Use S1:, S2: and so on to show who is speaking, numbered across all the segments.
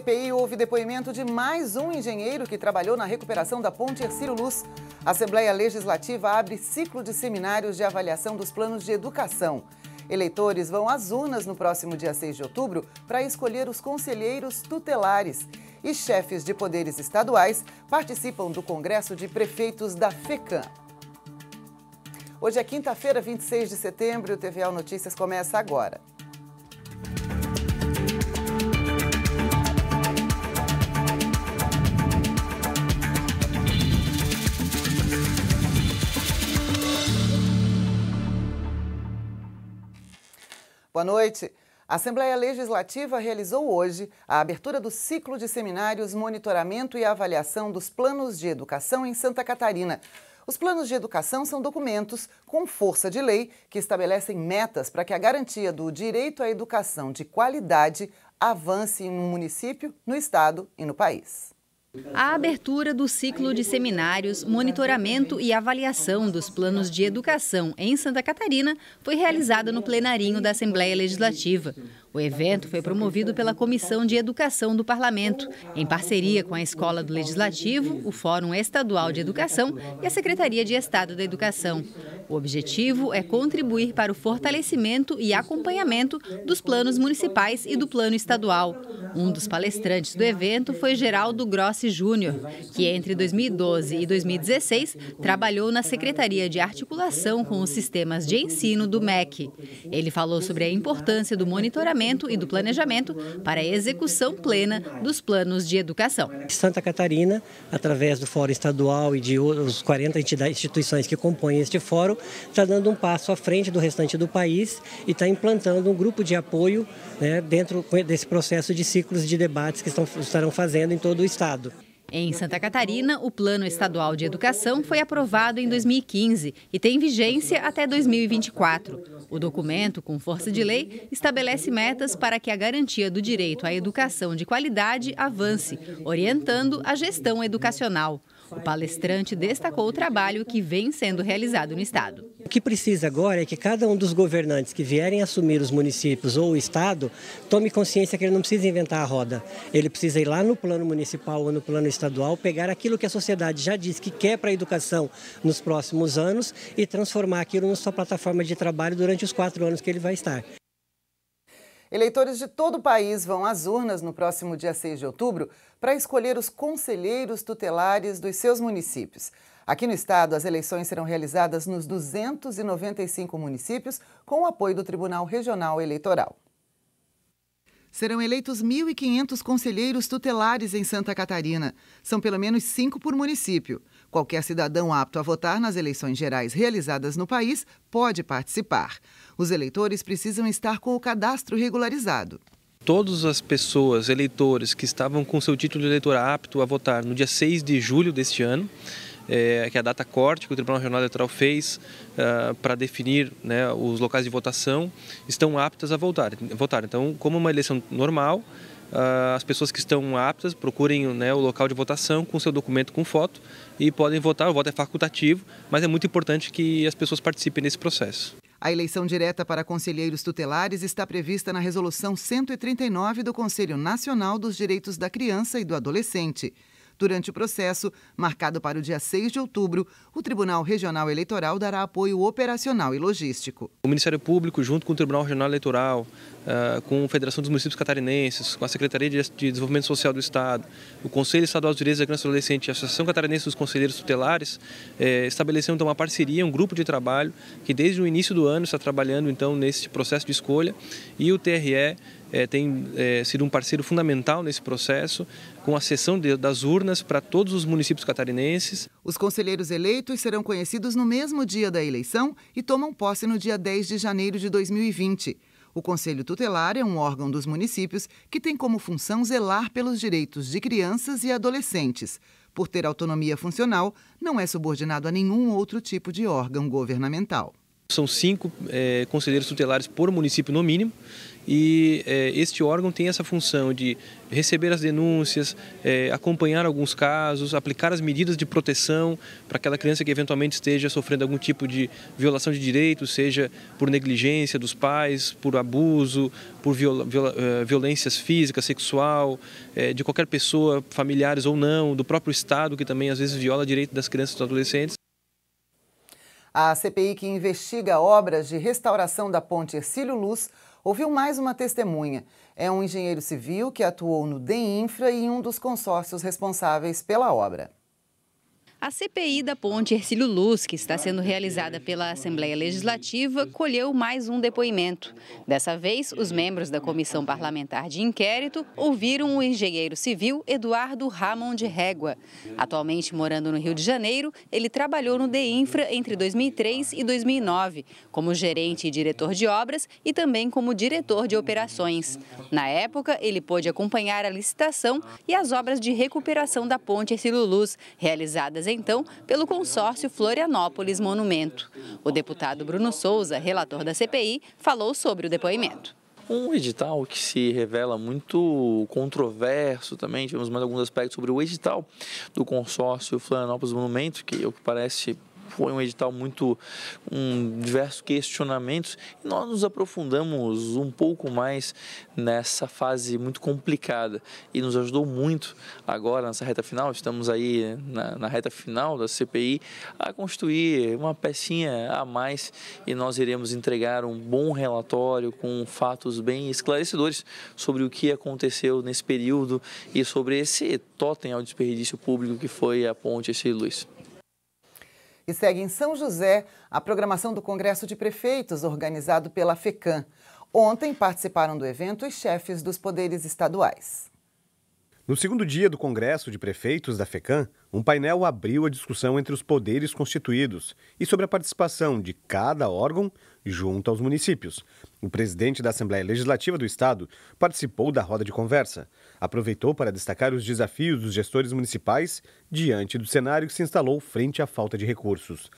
S1: CPI houve depoimento de mais um engenheiro que trabalhou na recuperação da ponte Ercílio Luz. A Assembleia Legislativa abre ciclo de seminários de avaliação dos planos de educação. Eleitores vão às urnas no próximo dia 6 de outubro para escolher os conselheiros tutelares. E chefes de poderes estaduais participam do Congresso de Prefeitos da FECAM. Hoje é quinta-feira, 26 de setembro, e o TVL Notícias começa agora. Boa noite. A Assembleia Legislativa realizou hoje a abertura do ciclo de seminários Monitoramento e Avaliação dos Planos de Educação em Santa Catarina. Os planos de educação são documentos com força de lei que estabelecem metas para que a garantia do direito à educação de qualidade avance no município, no estado e no país.
S2: A abertura do ciclo de seminários, monitoramento e avaliação dos planos de educação em Santa Catarina foi realizada no plenarinho da Assembleia Legislativa. O evento foi promovido pela Comissão de Educação do Parlamento, em parceria com a Escola do Legislativo, o Fórum Estadual de Educação e a Secretaria de Estado da Educação. O objetivo é contribuir para o fortalecimento e acompanhamento dos planos municipais e do plano estadual. Um dos palestrantes do evento foi Geraldo Grossi Júnior, que entre 2012 e 2016 trabalhou na Secretaria de Articulação com os Sistemas de Ensino do MEC. Ele falou sobre a importância do monitoramento e do planejamento para a execução plena dos planos de educação.
S3: Santa Catarina, através do Fórum Estadual e de os 40 instituições que compõem este fórum, está dando um passo à frente do restante do país e está implantando um grupo de apoio né, dentro desse processo de ciclos de debates que estão, estarão fazendo em todo o Estado.
S2: Em Santa Catarina, o Plano Estadual de Educação foi aprovado em 2015 e tem vigência até 2024. O documento, com força de lei, estabelece metas para que a garantia do direito à educação de qualidade avance, orientando a gestão educacional. O palestrante destacou o trabalho que vem sendo realizado no Estado.
S3: O que precisa agora é que cada um dos governantes que vierem assumir os municípios ou o Estado tome consciência que ele não precisa inventar a roda. Ele precisa ir lá no plano municipal ou no plano estadual, pegar aquilo que a sociedade já diz que quer para a educação nos próximos anos e transformar aquilo na sua plataforma de trabalho durante os quatro anos que ele vai estar.
S1: Eleitores de todo o país vão às urnas no próximo dia 6 de outubro para escolher os conselheiros tutelares dos seus municípios. Aqui no estado, as eleições serão realizadas nos 295 municípios com o apoio do Tribunal Regional Eleitoral. Serão eleitos 1.500 conselheiros tutelares em Santa Catarina. São pelo menos cinco por município. Qualquer cidadão apto a votar nas eleições gerais realizadas no país pode participar. Os eleitores precisam estar com o cadastro regularizado
S4: todas as pessoas, eleitores, que estavam com seu título de eleitor apto a votar no dia 6 de julho deste ano, é, que é a data corte que o Tribunal Regional Eleitoral fez uh, para definir né, os locais de votação, estão aptas a votar. votar. Então, como uma eleição normal, ah, as pessoas que estão aptas procurem né, o local de votação com seu documento com foto e podem votar. O voto é facultativo, mas é muito importante que as pessoas participem desse processo.
S1: A eleição direta para conselheiros tutelares está prevista na Resolução 139 do Conselho Nacional dos Direitos da Criança e do Adolescente. Durante o processo, marcado para o dia 6 de outubro, o Tribunal Regional Eleitoral dará apoio operacional e logístico.
S4: O Ministério Público, junto com o Tribunal Regional Eleitoral, eh, com a Federação dos Municípios Catarinenses, com a Secretaria de Desenvolvimento Social do Estado, o Conselho Estadual dos Direitos da Criança e Adolescente e a Associação Catarinense dos Conselheiros Tutelares, eh, estabeleceu então uma parceria, um grupo de trabalho que desde o início do ano está trabalhando então nesse processo de escolha e o TRE é, tem é, sido um parceiro fundamental nesse processo, com a sessão de, das urnas para todos os municípios catarinenses.
S1: Os conselheiros eleitos serão conhecidos no mesmo dia da eleição e tomam posse no dia 10 de janeiro de 2020. O Conselho Tutelar é um órgão dos municípios que tem como função zelar pelos direitos de crianças e adolescentes. Por ter autonomia funcional, não é subordinado a nenhum outro tipo de órgão governamental.
S4: São cinco é, conselheiros tutelares por município no mínimo e é, este órgão tem essa função de receber as denúncias, é, acompanhar alguns casos, aplicar as medidas de proteção para aquela criança que eventualmente esteja sofrendo algum tipo de violação de direitos, seja por negligência dos pais, por abuso, por viola, viola, é, violências físicas, sexual, é, de qualquer pessoa, familiares ou não, do próprio Estado, que também às vezes viola direito das crianças e dos adolescentes.
S1: A CPI que investiga obras de restauração da ponte Ercílio Luz ouviu mais uma testemunha. É um engenheiro civil que atuou no DEINFRA e em um dos consórcios responsáveis pela obra.
S2: A CPI da Ponte Ercílio Luz, que está sendo realizada pela Assembleia Legislativa, colheu mais um depoimento. Dessa vez, os membros da Comissão Parlamentar de Inquérito ouviram o engenheiro civil Eduardo Ramon de Régua. Atualmente morando no Rio de Janeiro, ele trabalhou no DEINFRA entre 2003 e 2009, como gerente e diretor de obras e também como diretor de operações. Na época, ele pôde acompanhar a licitação e as obras de recuperação da Ponte Ercílio Luz, realizadas feitas então pelo consórcio Florianópolis Monumento. O deputado Bruno Souza, relator da CPI, falou sobre o depoimento.
S4: Um edital que se revela muito controverso também, tivemos mais alguns aspectos sobre o edital do consórcio Florianópolis Monumento, que, é o que parece foi um edital muito com um, diversos questionamentos e nós nos aprofundamos um pouco mais nessa fase muito complicada e nos ajudou muito agora nessa reta final, estamos aí na, na reta final da CPI a construir uma pecinha a mais e nós iremos entregar um bom relatório com fatos bem esclarecedores sobre o que aconteceu nesse período e sobre esse totem ao desperdício público que foi a ponte Luiz
S1: e segue em São José a programação do Congresso de Prefeitos, organizado pela FECAM. Ontem participaram do evento os chefes dos poderes estaduais.
S5: No segundo dia do Congresso de Prefeitos da FECAM, um painel abriu a discussão entre os poderes constituídos e sobre a participação de cada órgão junto aos municípios. O presidente da Assembleia Legislativa do Estado participou da roda de conversa. Aproveitou para destacar os desafios dos gestores municipais diante do cenário que se instalou frente à falta de recursos.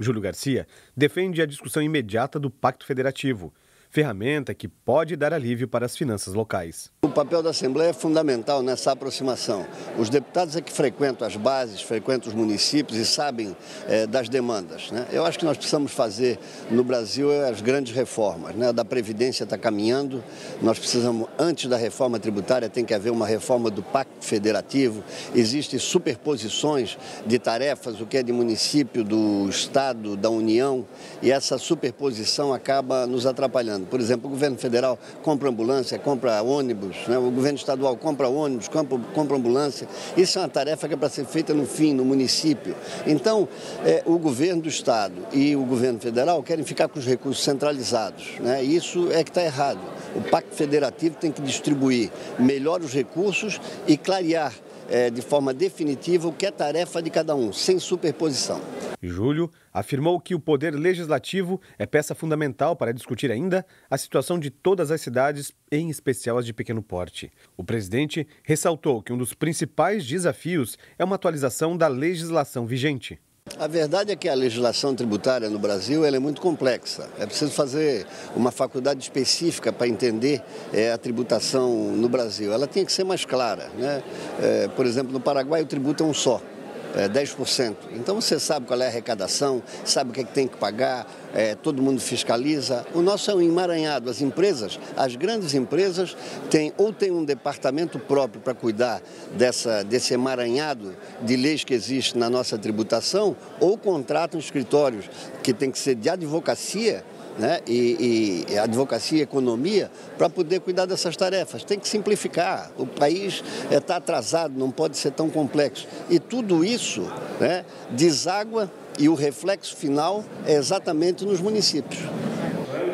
S5: Júlio Garcia defende a discussão imediata do Pacto Federativo ferramenta que pode dar alívio para as finanças locais.
S3: O papel da Assembleia é fundamental nessa aproximação. Os deputados é que frequentam as bases, frequentam os municípios e sabem é, das demandas. Né? Eu acho que nós precisamos fazer no Brasil eh, as grandes reformas. Né? A da Previdência está caminhando, nós precisamos, antes da reforma tributária, tem que haver uma reforma do Pacto Federativo, existem superposições de tarefas, o que é de município, do Estado, da União, e essa superposição acaba nos atrapalhando governo. Por exemplo, o governo federal compra ambulância, compra ônibus, né? o governo estadual compra ônibus, compra, compra ambulância. Isso é uma tarefa que é para ser feita no fim, no município. Então, é, o governo do estado e o governo federal querem ficar com os recursos centralizados. Né? Isso é que está errado. O Pacto Federativo tem que distribuir melhor os recursos e clarear é, de forma definitiva o que é tarefa de cada um, sem superposição.
S5: Júlio afirmou que o poder legislativo é peça fundamental para discutir ainda a situação de todas as cidades, em especial as de pequeno porte. O presidente ressaltou que um dos principais desafios é uma atualização da legislação vigente.
S3: A verdade é que a legislação tributária no Brasil é muito complexa. É preciso fazer uma faculdade específica para entender é, a tributação no Brasil. Ela tem que ser mais clara. Né? É, por exemplo, no Paraguai o tributo é um só é, 10%. Então você sabe qual é a arrecadação, sabe o que, é que tem que pagar, é, todo mundo fiscaliza. O nosso é um emaranhado. As empresas, as grandes empresas, têm ou tem um departamento próprio para cuidar dessa, desse emaranhado de leis que existe na nossa tributação, ou contratam escritórios que tem que ser de advocacia né, e, e advocacia e economia para poder cuidar dessas tarefas. Tem que simplificar. O país está eh, é, atrasado, não pode ser tão complexo. E tudo isso né, deságua e o reflexo final é exatamente nos municípios.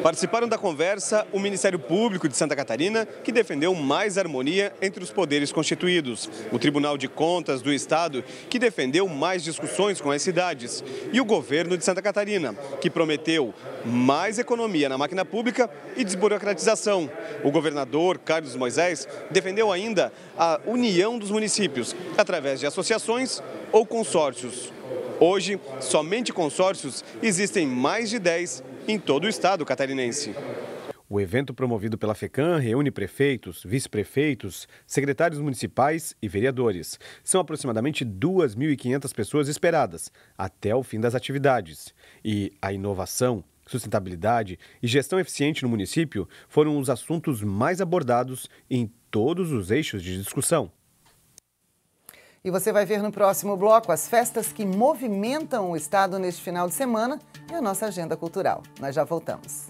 S3: Participaram
S5: da conversa o Ministério Público de Santa Catarina, que defendeu mais harmonia entre os poderes constituídos, o Tribunal de Contas do Estado, que defendeu mais discussões com as cidades, e o governo de Santa Catarina, que prometeu mais economia na máquina pública e desburocratização. O governador Carlos Moisés defendeu ainda a união dos municípios através de associações ou consórcios. Hoje, somente consórcios existem mais de 10 em todo o estado catarinense. O evento promovido pela FECAM reúne prefeitos, vice-prefeitos, secretários municipais e vereadores. São aproximadamente 2.500 pessoas esperadas até o fim das atividades. E a inovação, sustentabilidade e gestão eficiente no município foram os assuntos mais abordados em todos os eixos de discussão.
S1: E você vai ver no próximo bloco as festas que movimentam o Estado neste final de semana e a nossa agenda cultural. Nós já voltamos.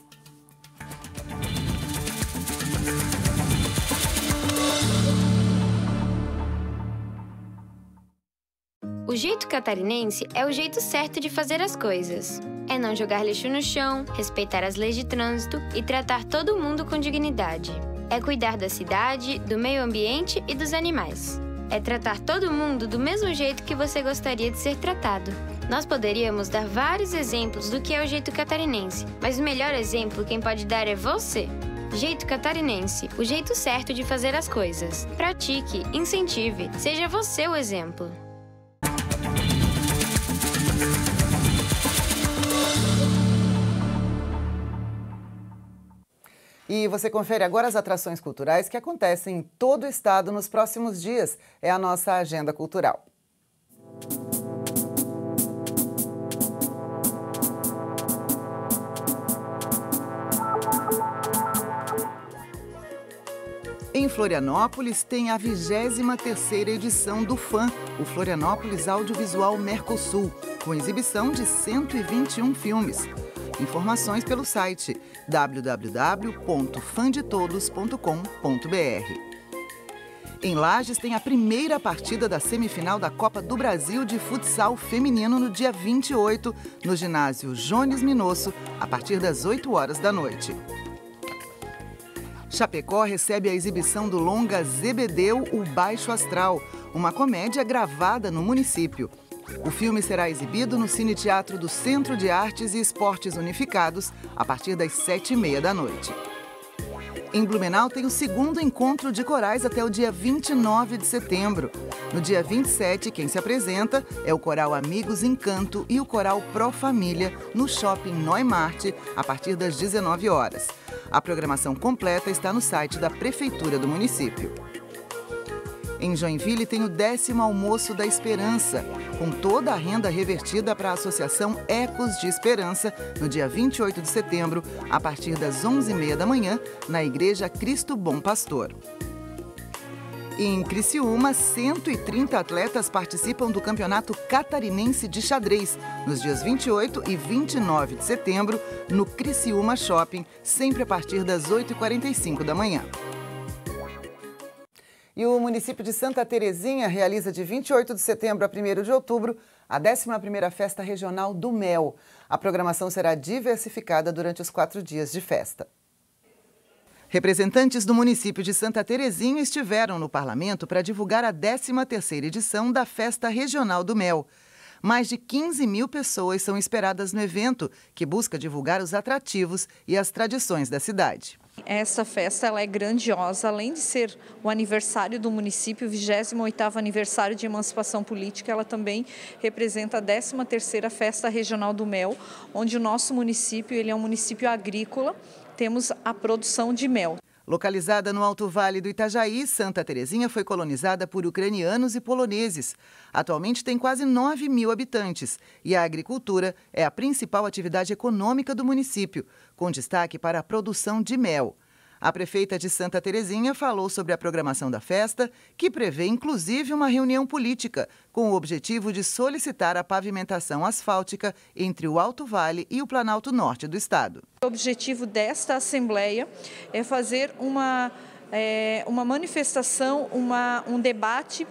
S4: O jeito catarinense é o jeito certo de fazer as coisas. É não jogar lixo no chão, respeitar as leis de trânsito e tratar todo mundo com dignidade. É cuidar da cidade, do meio ambiente e dos animais é tratar todo mundo do mesmo jeito que você gostaria de ser tratado. Nós poderíamos dar vários exemplos do que é o jeito catarinense, mas o melhor exemplo quem pode dar é você. Jeito Catarinense o jeito certo de fazer as coisas. Pratique, incentive, seja você o exemplo.
S1: E você confere agora as atrações culturais que acontecem em todo o estado nos próximos dias. É a nossa agenda cultural. Em Florianópolis tem a 23ª edição do FAM, o Florianópolis Audiovisual Mercosul, com exibição de 121 filmes. Informações pelo site www.fandetodos.com.br. Em Lages tem a primeira partida da semifinal da Copa do Brasil de futsal feminino no dia 28, no ginásio Jones Minosso, a partir das 8 horas da noite. Chapecó recebe a exibição do longa Zebedeu, o Baixo Astral, uma comédia gravada no município. O filme será exibido no Cine Teatro do Centro de Artes e Esportes Unificados a partir das sete e meia da noite. Em Blumenau tem o segundo encontro de corais até o dia 29 de setembro. No dia 27, quem se apresenta é o coral Amigos Encanto e o coral Pro Família no Shopping Neumarte a partir das 19 horas. A programação completa está no site da prefeitura do município. Em Joinville tem o décimo almoço da Esperança, com toda a renda revertida para a Associação Ecos de Esperança, no dia 28 de setembro, a partir das 11h30 da manhã, na Igreja Cristo Bom Pastor. Em Criciúma, 130 atletas participam do Campeonato Catarinense de Xadrez, nos dias 28 e 29 de setembro, no Criciúma Shopping, sempre a partir das 8h45 da manhã. E o município de Santa Terezinha realiza de 28 de setembro a 1 de outubro a 11ª Festa Regional do Mel. A programação será diversificada durante os quatro dias de festa. Representantes do município de Santa Terezinha estiveram no parlamento para divulgar a 13ª edição da Festa Regional do Mel. Mais de 15 mil pessoas são esperadas no evento, que busca divulgar os atrativos e as tradições da cidade.
S2: Essa festa ela é grandiosa, além de ser o aniversário do município, o 28º aniversário de emancipação política, ela também representa a 13ª Festa Regional do Mel, onde o nosso município ele é um município agrícola,
S1: temos a produção de mel. Localizada no Alto Vale do Itajaí, Santa Terezinha foi colonizada por ucranianos e poloneses. Atualmente tem quase 9 mil habitantes e a agricultura é a principal atividade econômica do município, com destaque para a produção de mel. A prefeita de Santa Terezinha falou sobre a programação da festa, que prevê inclusive uma reunião política, com o objetivo de solicitar a pavimentação asfáltica entre o Alto Vale e o Planalto Norte do Estado. O objetivo
S2: desta Assembleia é fazer uma, é, uma manifestação, uma, um debate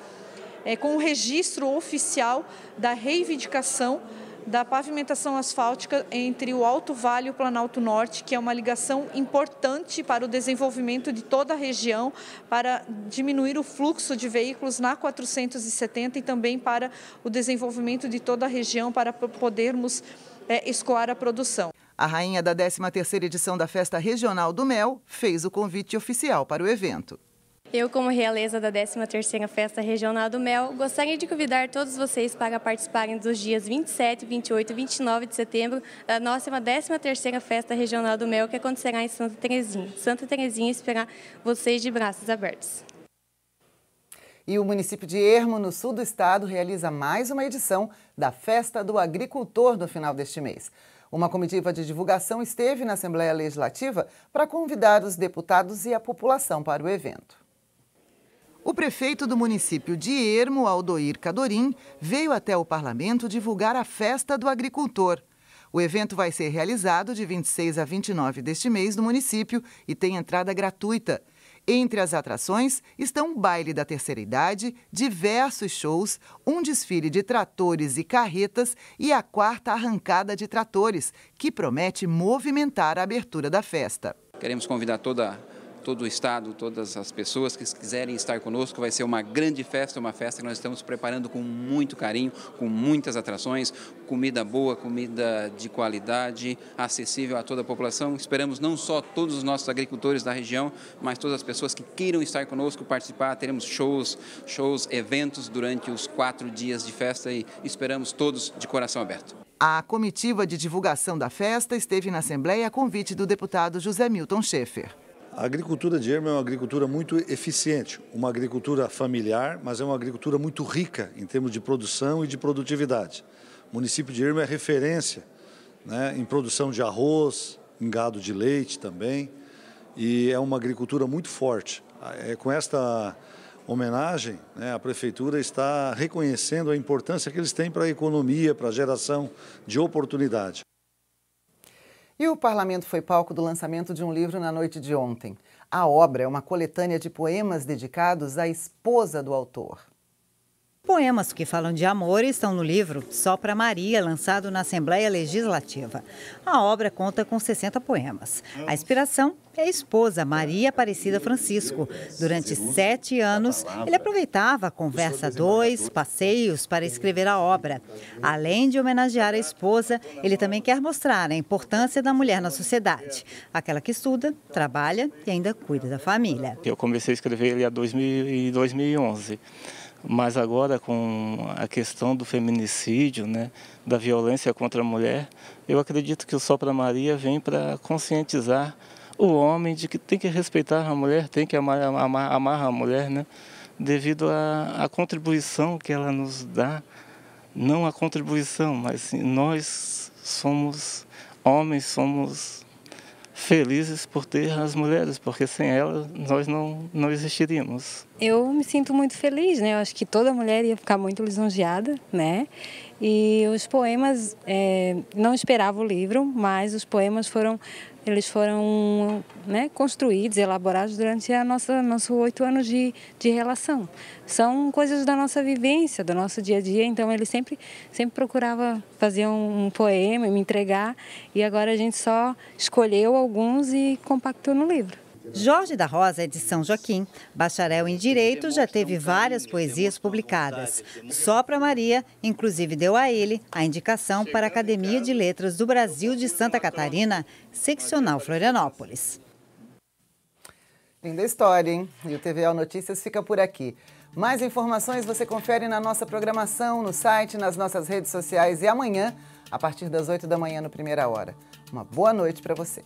S2: é, com o registro oficial da reivindicação da pavimentação asfáltica entre o Alto Vale e o Planalto Norte, que é uma ligação importante para o desenvolvimento de toda a região, para diminuir o fluxo de veículos na 470 e também para o desenvolvimento de toda a região,
S1: para podermos é, escoar a produção. A rainha da 13ª edição da Festa Regional do Mel fez o convite oficial para o evento.
S2: Eu, como realeza da 13ª Festa Regional do Mel, gostaria de convidar todos vocês para participarem dos dias 27, 28 e 29 de setembro da nossa 13ª Festa Regional do Mel, que acontecerá em Santa Terezinha. Santa Terezinha esperar vocês de braços abertos.
S1: E o município de Ermo, no sul do estado, realiza mais uma edição da Festa do Agricultor no final deste mês. Uma comitiva de divulgação esteve na Assembleia Legislativa para convidar os deputados e a população para o evento. O prefeito do município de Ermo, Aldoir Cadorim, veio até o parlamento divulgar a festa do agricultor. O evento vai ser realizado de 26 a 29 deste mês no município e tem entrada gratuita. Entre as atrações estão um baile da terceira idade, diversos shows, um desfile de tratores e carretas e a quarta arrancada de tratores, que promete movimentar a abertura da festa.
S3: Queremos convidar toda todo o Estado, todas as pessoas que quiserem estar conosco. Vai ser uma grande festa, uma festa que nós estamos preparando com muito carinho, com muitas atrações, comida boa, comida de qualidade, acessível a toda a população. Esperamos não só todos os nossos agricultores da região, mas todas as pessoas que queiram estar conosco, participar. Teremos shows, shows, eventos durante os quatro dias de festa e esperamos todos de coração aberto.
S1: A comitiva de divulgação da festa esteve na Assembleia a convite do deputado José Milton Schaefer.
S5: A agricultura de ermo é uma agricultura muito eficiente, uma agricultura familiar, mas é uma agricultura muito rica em termos de produção e de produtividade. O município de Ermo é referência né, em produção de arroz, em gado de leite também, e é uma agricultura muito forte. É, com esta homenagem, né, a Prefeitura está reconhecendo a importância que eles têm para a economia, para a geração de oportunidade.
S1: E o parlamento foi palco do lançamento de um livro na noite de ontem. A obra é uma coletânea de poemas dedicados à esposa do autor.
S2: Poemas que falam de amor estão no livro Só para Maria, lançado na Assembleia Legislativa. A obra conta com 60 poemas. A inspiração é a esposa, Maria Aparecida Francisco. Durante sete anos, ele aproveitava a conversa dois, passeios para escrever a obra. Além de homenagear a esposa, ele também quer mostrar a importância da mulher na sociedade. Aquela que estuda, trabalha e ainda cuida da família.
S3: Eu comecei a escrever ele em 2011. Mas agora com a questão do feminicídio, né, da violência contra a mulher, eu acredito que o Sol para Maria vem para conscientizar o homem de que tem que respeitar a mulher, tem que amar, amar, amar a mulher, né, devido à contribuição que ela nos dá, não a contribuição, mas nós somos homens, somos felizes por ter as mulheres, porque sem elas nós não, não existiríamos. Eu me
S2: sinto muito feliz, né? Eu acho que toda mulher ia ficar muito lisonjeada, né? E os poemas, é, não esperava o livro, mas os poemas foram eles foram né, construídos, elaborados durante a nossa nossos oito anos de, de relação. São coisas da nossa vivência, do nosso dia a dia. Então ele sempre sempre procurava fazer um, um poema, me entregar. E agora a gente só escolheu alguns e compactou no livro. Jorge da Rosa é de São Joaquim, bacharel em Direito, já teve várias poesias publicadas. Só para Maria, inclusive deu a ele a indicação para a Academia de Letras do Brasil de Santa Catarina, seccional Florianópolis.
S1: Linda história, hein? E o TVL Notícias fica por aqui. Mais informações você confere na nossa programação, no site, nas nossas redes sociais e amanhã, a partir das 8 da manhã, no Primeira Hora. Uma boa noite para você.